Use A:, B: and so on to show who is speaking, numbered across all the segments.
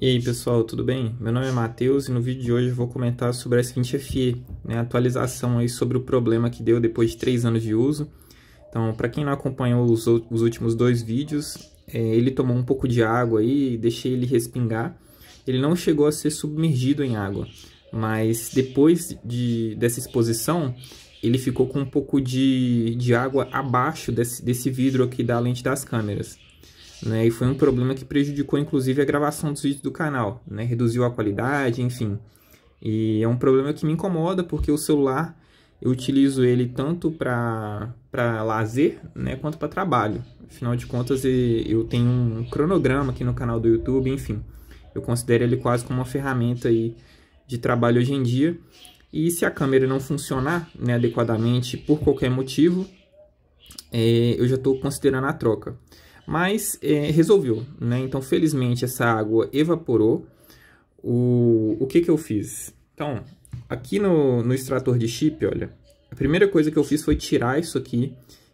A: E aí pessoal, tudo bem? Meu nome é Matheus e no vídeo de hoje eu vou comentar sobre a Sprint FE, né, atualização aí sobre o problema que deu depois de 3 anos de uso. Então, para quem não acompanhou os, os últimos dois vídeos, é, ele tomou um pouco de água aí, deixei ele respingar. Ele não chegou a ser submergido em água, mas depois de, dessa exposição, ele ficou com um pouco de, de água abaixo desse, desse vidro aqui da lente das câmeras. Né, e foi um problema que prejudicou inclusive a gravação dos vídeos do canal, né, reduziu a qualidade, enfim. E é um problema que me incomoda porque o celular eu utilizo ele tanto para lazer né, quanto para trabalho. Afinal de contas, eu tenho um cronograma aqui no canal do YouTube, enfim. Eu considero ele quase como uma ferramenta aí de trabalho hoje em dia. E se a câmera não funcionar né, adequadamente por qualquer motivo, é, eu já estou considerando a troca mas é, resolveu, né? Então, felizmente, essa água evaporou. O, o que que eu fiz? Então, aqui no, no extrator de chip, olha, a primeira coisa que eu fiz foi tirar isso aqui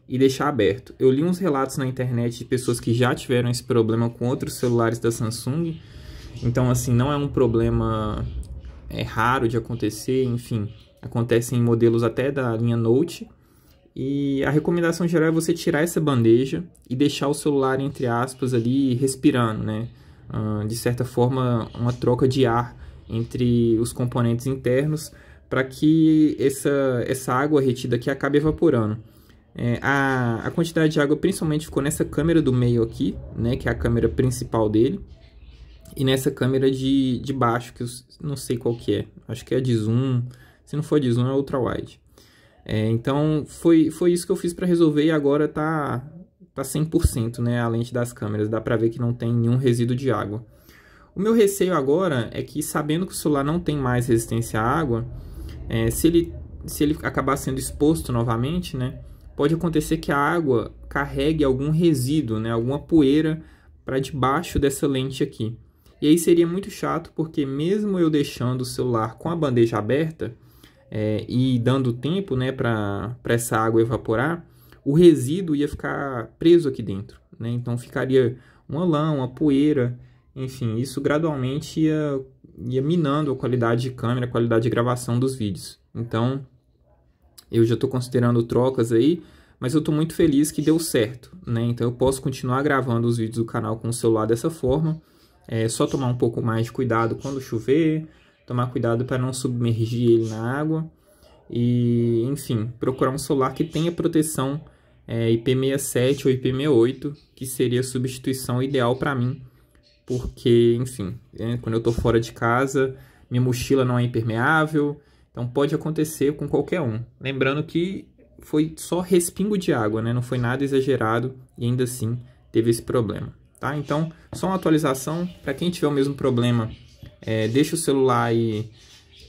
A: e deixar aberto. Eu li uns relatos na internet de pessoas que já tiveram esse problema com outros celulares da Samsung, então, assim, não é um problema é, raro de acontecer, enfim, acontece em modelos até da linha Note, e a recomendação geral é você tirar essa bandeja e deixar o celular, entre aspas, ali respirando, né? Uh, de certa forma, uma troca de ar entre os componentes internos para que essa, essa água retida aqui acabe evaporando. É, a, a quantidade de água principalmente ficou nessa câmera do meio aqui, né? Que é a câmera principal dele. E nessa câmera de, de baixo, que eu não sei qual que é. Acho que é de zoom. Se não for de zoom, é ultra-wide. É, então foi, foi isso que eu fiz para resolver e agora tá, tá 100% né, a lente das câmeras, dá para ver que não tem nenhum resíduo de água. O meu receio agora é que sabendo que o celular não tem mais resistência à água, é, se, ele, se ele acabar sendo exposto novamente, né, pode acontecer que a água carregue algum resíduo, né, alguma poeira para debaixo dessa lente aqui. E aí seria muito chato porque mesmo eu deixando o celular com a bandeja aberta, é, e dando tempo né, para essa água evaporar, o resíduo ia ficar preso aqui dentro. Né? Então ficaria uma lã, uma poeira, enfim, isso gradualmente ia, ia minando a qualidade de câmera, a qualidade de gravação dos vídeos. Então eu já estou considerando trocas aí, mas eu estou muito feliz que deu certo. Né? Então eu posso continuar gravando os vídeos do canal com o celular dessa forma. É só tomar um pouco mais de cuidado quando chover, tomar cuidado para não submergir ele na água e, enfim, procurar um solar que tenha proteção é, IP67 ou IP68, que seria a substituição ideal para mim, porque, enfim, é, quando eu estou fora de casa, minha mochila não é impermeável, então pode acontecer com qualquer um. Lembrando que foi só respingo de água, né? Não foi nada exagerado e ainda assim teve esse problema, tá? Então, só uma atualização para quem tiver o mesmo problema é, deixa o celular aí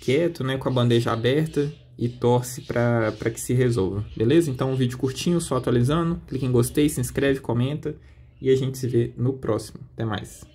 A: quieto, né, com a bandeja aberta e torce para que se resolva, beleza? Então, um vídeo curtinho, só atualizando, clique em gostei, se inscreve, comenta e a gente se vê no próximo. Até mais!